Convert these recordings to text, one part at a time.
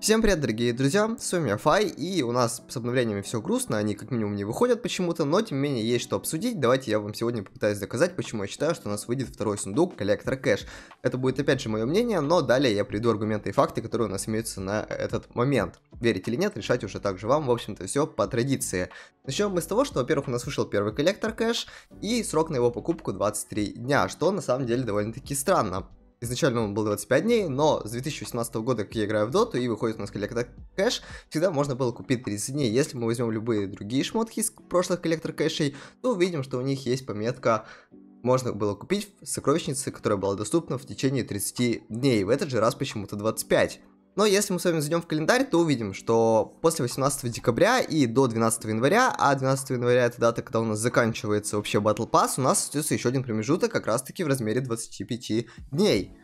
Всем привет, дорогие друзья, с вами Фай, и у нас с обновлениями все грустно, они как минимум не выходят почему-то, но тем не менее есть что обсудить, давайте я вам сегодня попытаюсь доказать, почему я считаю, что у нас выйдет второй сундук коллектор кэш. Это будет опять же мое мнение, но далее я приведу аргументы и факты, которые у нас имеются на этот момент. Верить или нет, решать уже также вам, в общем-то все по традиции. Начнем мы с того, что, во-первых, у нас вышел первый коллектор кэш, и срок на его покупку 23 дня, что на самом деле довольно-таки странно изначально он был 25 дней, но с 2018 года, как я играю в доту и выходит у нас коллектор кэш, всегда можно было купить 30 дней. Если мы возьмем любые другие шмотки из прошлых коллектор кэшей, то увидим, что у них есть пометка можно было купить в сокровищнице, которая была доступна в течение 30 дней. В этот же раз почему-то 25. Но если мы с вами зайдем в календарь, то увидим, что после 18 декабря и до 12 января, а 12 января это дата, когда у нас заканчивается вообще Battle Pass, у нас остается еще один промежуток как раз таки в размере 25 дней.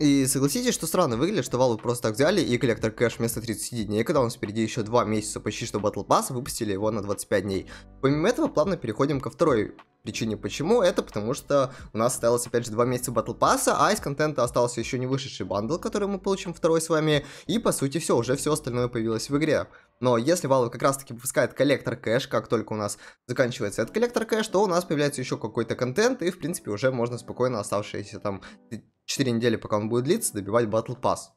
И согласитесь, что странно выглядит, что Valve просто так взяли и коллектор кэш вместо 30 дней, когда у нас впереди еще 2 месяца почти что Battle Pass, выпустили его на 25 дней. Помимо этого, плавно переходим ко второй причине почему, это потому что у нас осталось, опять же, два месяца батл пасса, а из контента остался еще не вышедший бандл, который мы получим второй с вами, и, по сути, все, уже все остальное появилось в игре. Но если Valve как раз-таки выпускает коллектор кэш, как только у нас заканчивается этот коллектор кэш, то у нас появляется еще какой-то контент, и, в принципе, уже можно спокойно оставшиеся там 4 недели, пока он будет длиться, добивать батл пасс.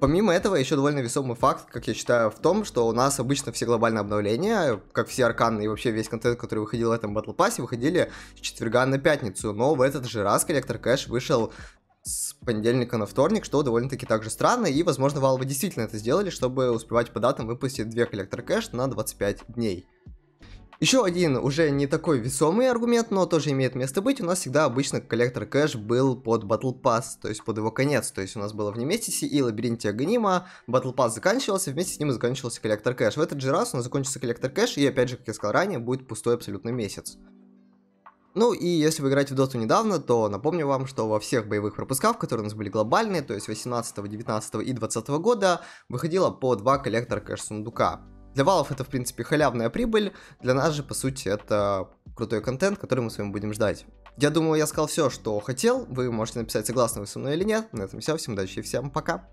Помимо этого, еще довольно весомый факт, как я считаю, в том, что у нас обычно все глобальные обновления, как все арканы и вообще весь контент, который выходил в этом батл пассе, выходили с четверга на пятницу, но в этот же раз коллектор кэш вышел с понедельника на вторник, что довольно-таки также странно, и, возможно, Valve действительно это сделали, чтобы успевать по датам выпустить две коллектор кэш на 25 дней. Еще один уже не такой весомый аргумент, но тоже имеет место быть. У нас всегда обычно коллектор кэш был под Battle Pass, то есть под его конец. То есть у нас было в Немесисе и Лабиринте Аганима. Battle Pass заканчивался, вместе с ним и заканчивался коллектор кэш. В этот же раз у нас закончится коллектор кэш, и опять же, как я сказал ранее, будет пустой абсолютно месяц. Ну и если вы играете в доту недавно, то напомню вам, что во всех боевых пропусках, которые у нас были глобальные, то есть 18, 19 и 20 года, выходило по два коллектора кэш-сундука. Для валов это, в принципе, халявная прибыль, для нас же, по сути, это крутой контент, который мы с вами будем ждать. Я думаю, я сказал все, что хотел. Вы можете написать, согласны вы со мной или нет. На этом все. Всем удачи и всем пока.